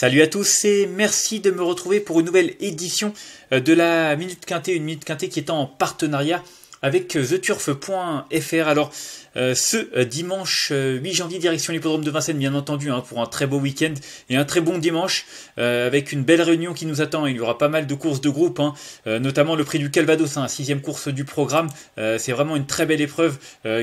Salut à tous et merci de me retrouver pour une nouvelle édition euh, de la Minute Quintée, une Minute Quintée qui est en partenariat avec euh, theturf.fr. Alors, euh, ce euh, dimanche 8 janvier, direction l'hippodrome de Vincennes, bien entendu, hein, pour un très beau week-end et un très bon dimanche, avec une belle réunion qui nous attend. Il y aura pas mal de courses de groupe, hein, notamment le prix du Calvados, hein, sixième course du programme. C'est vraiment une très belle épreuve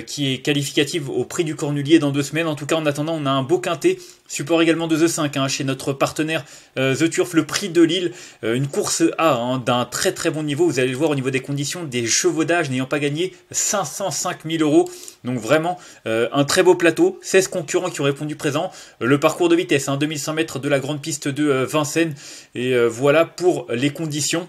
qui est qualificative au prix du Cornulier dans deux semaines. En tout cas, en attendant, on a un beau quintet. Support également de The 5 hein, chez notre partenaire The Turf, le prix de Lille, une course A d'un très très bon niveau. Vous allez le voir au niveau des conditions, des chevaudages n'ayant pas gagné 505 000 euros. Donc vraiment euh, un très beau plateau. 16 concurrents qui ont répondu présent. Le parcours de vitesse, hein, 2100 mètres de la grande piste de euh, Vincennes. Et euh, voilà pour les conditions.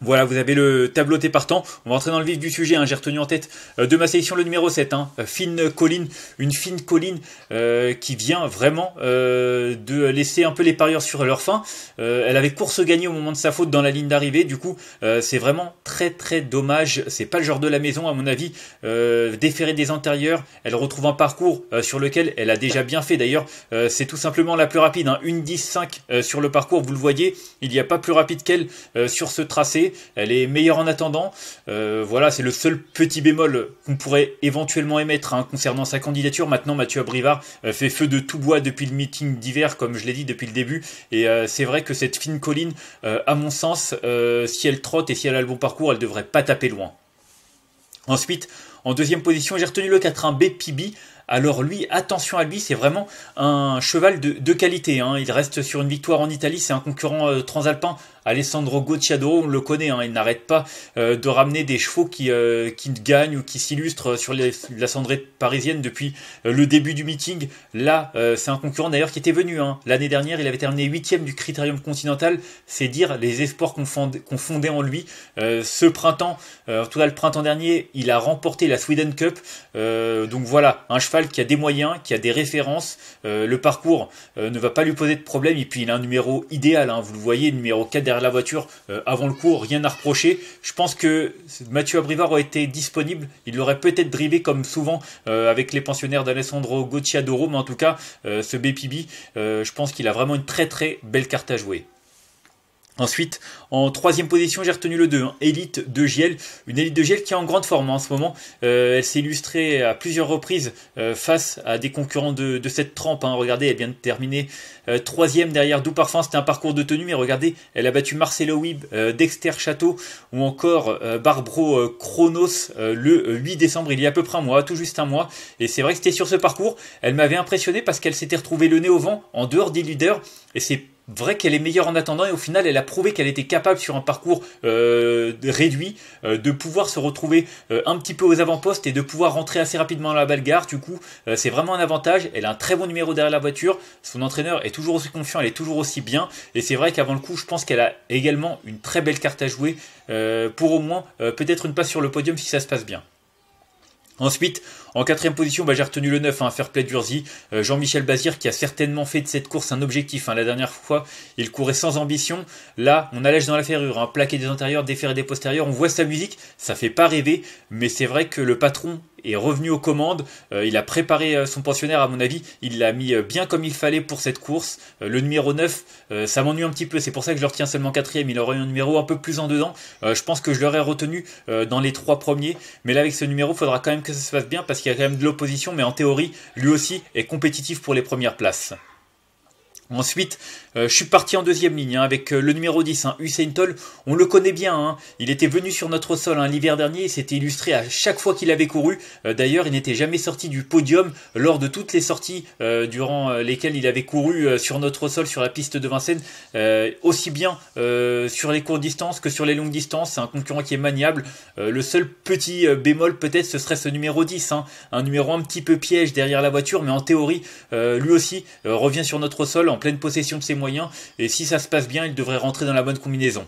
Voilà, vous avez le tableau T partant. On va entrer dans le vif du sujet. Hein. J'ai retenu en tête euh, de ma sélection le numéro 7, hein. euh, Fine Colline. Une fine colline euh, qui vient vraiment de laisser un peu les parieurs sur leur fin. elle avait course gagnée au moment de sa faute dans la ligne d'arrivée. Du coup, c'est vraiment très très dommage. C'est pas le genre de la maison, à mon avis. déférée des antérieurs, elle retrouve un parcours sur lequel elle a déjà bien fait. D'ailleurs, c'est tout simplement la plus rapide. Hein. Une 10-5 sur le parcours, vous le voyez. Il n'y a pas plus rapide qu'elle sur ce tracé elle est meilleure en attendant. Euh, voilà, c'est le seul petit bémol qu'on pourrait éventuellement émettre hein, concernant sa candidature. Maintenant, Mathieu Abrivard euh, fait feu de tout bois depuis le meeting d'hiver, comme je l'ai dit depuis le début. Et euh, c'est vrai que cette fine colline, à mon sens, si elle trotte et si elle a le bon parcours, elle devrait pas taper loin. Ensuite, en deuxième position, j'ai retenu le 4 b Pibi alors lui, attention à lui, c'est vraiment un cheval de, qualité. Hein. Il reste sur une victoire en Italie, c'est un concurrent transalpin Alessandro Gocciadoro, on le connaît, hein, il n'arrête pas euh, de ramener des chevaux qui, euh, qui gagnent ou qui s'illustrent sur la cendrée parisienne depuis euh, le début du meeting. Là, c'est un concurrent d'ailleurs qui était venu. Hein. L'année dernière, il avait terminé huitième du Critérium Continental. C'est dire les espoirs qu'on fondait, en lui. ce printemps, tout cas le printemps dernier, il a remporté la Sweden Cup. donc voilà, un cheval qui a des moyens, qui a des références. le parcours ne va pas lui poser de problème. Et puis il a un numéro idéal, hein. vous le voyez, numéro 4 la voiture euh, avant le cours, rien à reprocher. Je pense que Mathieu Abrivard aurait été disponible, il aurait peut-être drivé comme souvent euh, avec les pensionnaires d'Alessandro Gocciadoro, mais en tout cas, euh, ce BpB je pense qu'il a vraiment une très très belle carte à jouer. Ensuite, en troisième position, j'ai retenu le 2, Elite hein, de Giel. Une Elite de Giel qui est en grande forme hein, en ce moment. Euh, elle s'est illustrée à plusieurs reprises euh, face à des concurrents de, cette trempe. Hein. Regardez, elle vient de terminer euh, troisième derrière Doux Parfum. C'était un parcours de tenue, mais regardez, elle a battu Marcelo Wib, Dexter Château ou encore Barbro Kronos le 8 décembre, il y a à peu près un mois, tout juste un mois. Et c'est vrai que c'était sur ce parcours. Elle m'avait impressionné parce qu'elle s'était retrouvée le nez au vent en dehors des leaders. Et c'est vrai qu'elle est meilleure en attendant et au final elle a prouvé qu'elle était capable sur un parcours euh, réduit euh, de pouvoir se retrouver euh, un petit peu aux avant-postes et de pouvoir rentrer assez rapidement dans la balle gare. Du coup euh, c'est vraiment un avantage. Elle a un très bon numéro derrière la voiture. Son entraîneur est toujours aussi confiant, elle est toujours aussi bien et c'est vrai qu'avant le coup je pense qu'elle a également une très belle carte à jouer pour au moins peut-être une passe sur le podium si ça se passe bien. Ensuite, en quatrième position, bah, j'ai retenu le 9, un hein, fair d'Urzi. Euh, Jean-Michel Bazir qui a certainement fait de cette course un objectif. Hein. La dernière fois, il courait sans ambition. Là, on allège dans la ferrure, un hein. plaqué des antérieurs, déferré des postérieurs. On voit sa musique, ça fait pas rêver, mais c'est vrai que le patron est revenu aux commandes. Euh, il a préparé euh, son pensionnaire, à mon avis. Il l'a mis bien comme il fallait pour cette course. le numéro 9, ça m'ennuie un petit peu. C'est pour ça que je le retiens seulement quatrième. Il aurait eu un numéro un peu plus en dedans. je pense que je l'aurais retenu dans les trois premiers. Mais là, avec ce numéro, il faudra quand même que ça se fasse bien parce qu'il il y a quand même de l'opposition, mais en théorie, lui aussi est compétitif pour les premières places. Ensuite, euh, je suis parti en deuxième ligne hein, avec euh, le numéro 10, hein, Usain Toll. On le connaît bien, hein. il était venu sur notre sol hein, l'hiver dernier il s'était illustré à chaque fois qu'il avait couru. Euh, d'ailleurs, il n'était jamais sorti du podium lors de toutes les sorties durant lesquelles il avait couru sur notre sol, sur la piste de Vincennes, aussi bien sur les courtes distances que sur les longues distances. C'est un concurrent qui est maniable. le seul petit bémol peut-être ce serait ce numéro 10, un numéro un petit peu piège derrière la voiture, mais en théorie, lui aussi revient sur notre sol. En pleine possession de ses moyens, et si ça se passe bien, il devrait rentrer dans la bonne combinaison.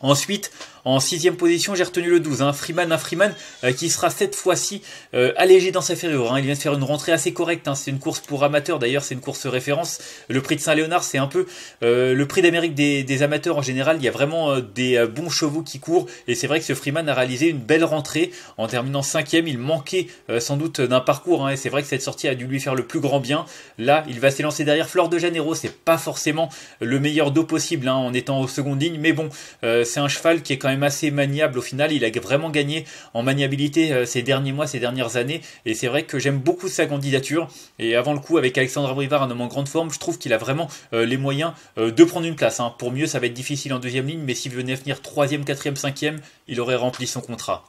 Ensuite, en sixième position, j'ai retenu le 12, un hein. Freeman, un hein, Freeman euh, qui sera cette fois-ci euh, allégé dans sa ferrure. Hein. Il vient de faire une rentrée assez correcte. C'est une course pour amateurs, d'ailleurs, c'est une course référence. Le prix de Saint-Léonard, c'est un peu euh, le prix d'Amérique des, amateurs en général. Il y a vraiment des bons chevaux qui courent. Et c'est vrai que ce Freeman a réalisé une belle rentrée en terminant cinquième. Il manquait sans doute d'un parcours. et c'est vrai que cette sortie a dû lui faire le plus grand bien. Là, il va s'élancer derrière Flore de Janeiro. C'est pas forcément le meilleur dos possible en étant aux secondes ligne Mais bon, c'est un cheval qui est quand même assez maniable au final. Il a vraiment gagné en maniabilité euh, ces derniers mois, ces dernières années. Et c'est vrai que j'aime beaucoup sa candidature. Et avant le coup, avec Alexandre Abrivard, un homme en grande forme, je trouve qu'il a vraiment euh, les moyens euh, de prendre une place. Hein. Pour mieux, ça va être difficile en deuxième ligne, mais s'il venait venir troisième, quatrième, cinquième, il aurait rempli son contrat.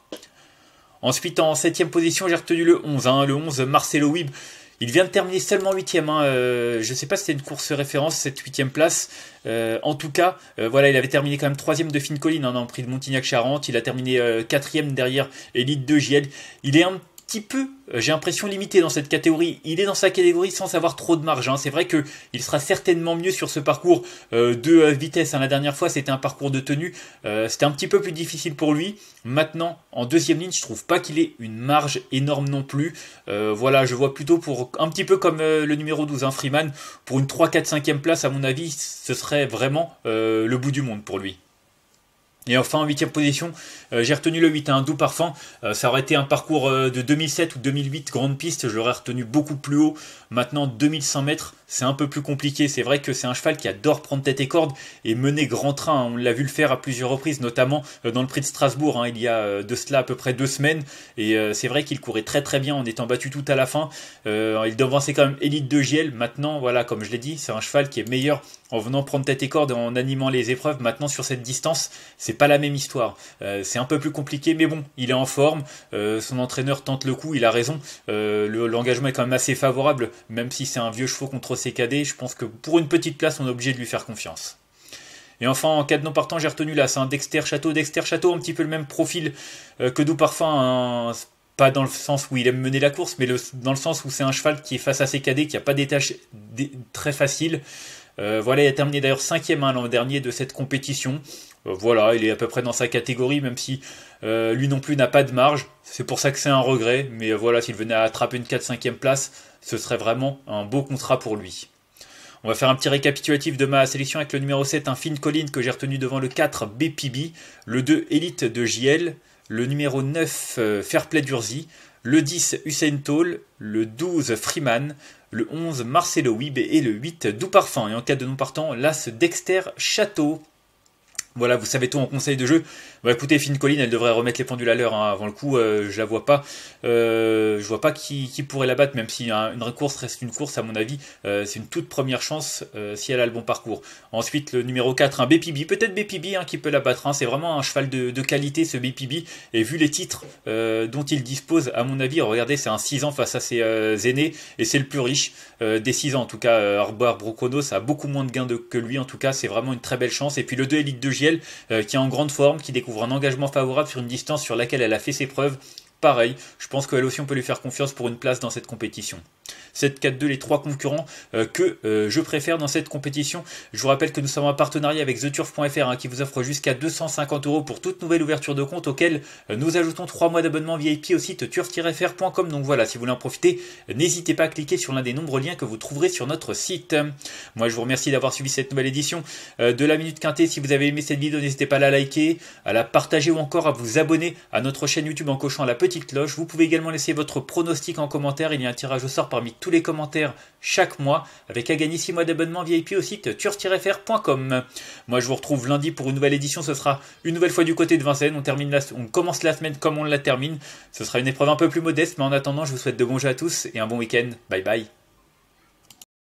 Ensuite, en septième position, j'ai retenu le 11. Hein, le 11, Marcelo Wib il vient de terminer seulement huitième. Hein, euh, je ne sais pas si c'était une course référence cette huitième place. Euh, en tout cas, euh, voilà, il avait terminé quand même troisième de Fine Colline hein, en en prix de Montignac-Charente. Il a terminé quatrième derrière Elite 2 JL. Il est un petit peu, euh, j'ai l'impression, limité dans cette catégorie. Il est dans sa catégorie sans avoir trop de marge. Hein. C'est vrai que il sera certainement mieux sur ce parcours euh, de euh, vitesse. Hein. La dernière fois, c'était un parcours de tenue. c'était un petit peu plus difficile pour lui. Maintenant, en deuxième ligne, je trouve pas qu'il ait une marge énorme non plus. voilà, je vois plutôt pour un petit peu comme le numéro 12, un hein, Freeman, pour une 3, 4, 5e place, à mon avis, ce serait vraiment le bout du monde pour lui. Et enfin en huitième position, euh, j'ai retenu le 8 à un doux parfum. Euh, ça aurait été un parcours euh, de 2007 ou 2008 grande piste, je l'aurais retenu beaucoup plus haut. Maintenant 2100 mètres, c'est un peu plus compliqué. C'est vrai que c'est un cheval qui adore prendre tête et corde et mener grand train. On l'a vu le faire à plusieurs reprises, notamment euh, dans le prix de Strasbourg, hein, il y a euh, de cela à peu près deux semaines. Et euh, c'est vrai qu'il courait très très bien en étant battu tout à la fin. il devançait quand même élite de Giel. Maintenant, voilà, comme je l'ai dit, c'est un cheval qui est meilleur en venant prendre tête et corde, en animant les épreuves. Maintenant, sur cette distance, c'est pas la même histoire. c'est un peu plus compliqué, mais bon, il est en forme. son entraîneur tente le coup, il a raison. L'engagement est quand même assez favorable, même si c'est un vieux chevaux contre ses je pense que pour une petite place, on est obligé de lui faire confiance. Et enfin, en cas de non partant, j'ai retenu là, c'est un Dexter Château. Dexter Château, un petit peu le même profil euh, que Doux Parfum, hein. pas dans le sens où il aime mener la course, mais dans le sens où c'est un cheval qui est face à CKD cadets, qui n'a pas des tâches très faciles. Euh, voilà, il a terminé d'ailleurs 5 à hein, l'an dernier de cette compétition. Euh, voilà, il est à peu près dans sa catégorie, même si lui non plus n'a pas de marge. C'est pour ça que c'est un regret, mais voilà, s'il venait à attraper une 4 5 ème place, ce serait vraiment un beau contrat pour lui. On va faire un petit récapitulatif de ma sélection avec le numéro 7, un Finn Collin que j'ai retenu devant le 4, BPB, le 2, Elite de JL, le numéro 9, euh, Fairplay d'Urzi, le 10, Hussein Toll, le 12, Freeman, le 11, Marcelo Weeb et le 8, Doux Parfum. Et en cas de non partant, l'As Dexter Château. Voilà, vous savez tout en conseil de jeu. Bah écoutez, Finn Colline, elle devrait remettre les pendules à l'heure hein, avant le coup. je euh, je la vois pas. Euh, je vois pas qui, pourrait la battre, même si hein, une course reste une course, à mon avis. Euh, c'est une toute première chance euh, si elle a le bon parcours. Ensuite, le numéro 4, un hein, BPB. Peut-être BPB qui peut la battre. Hein. C'est vraiment un cheval de, qualité, ce BPB. Et vu les titres dont il dispose, à mon avis, regardez, c'est un 6 ans face à ses aînés. Et c'est le plus riche des 6 ans. En tout cas, Arbar Brocono, ça a beaucoup moins de gains que lui. En tout cas, c'est vraiment une très belle chance. Et puis le 2 Elite de euh, qui est en grande forme, qui découvre un engagement favorable sur une distance sur laquelle elle a fait ses preuves. Pareil, je pense que elle aussi on peut lui faire confiance pour une place dans cette compétition. 7-4-2, les trois concurrents euh, que euh, je préfère dans cette compétition. Je vous rappelle que nous sommes en partenariat avec TheTurf.fr hein, qui vous offre jusqu'à 250 euros pour toute nouvelle ouverture de compte auquel euh, nous ajoutons 3 mois d'abonnement VIP au site turf-fr.com. Donc voilà, si vous voulez en profiter, n'hésitez pas à cliquer sur l'un des nombreux liens que vous trouverez sur notre site. Moi, je vous remercie d'avoir suivi cette nouvelle édition de la Minute Quintée. Si vous avez aimé cette vidéo, n'hésitez pas à la liker, à la partager ou encore à vous abonner à notre chaîne YouTube en cochant la petite cloche. Vous pouvez également laisser votre pronostic en commentaire. Il y a un tirage au sort par parmi tous les commentaires chaque mois, avec à gagner 6 mois d'abonnement VIP au site turf-fr.com. Moi, je vous retrouve lundi pour une nouvelle édition. Ce sera une nouvelle fois du côté de Vincennes. On, termine on commence la semaine comme on la termine. Ce sera une épreuve un peu plus modeste, mais en attendant, je vous souhaite de bons jeux à tous et un bon week-end. Bye bye.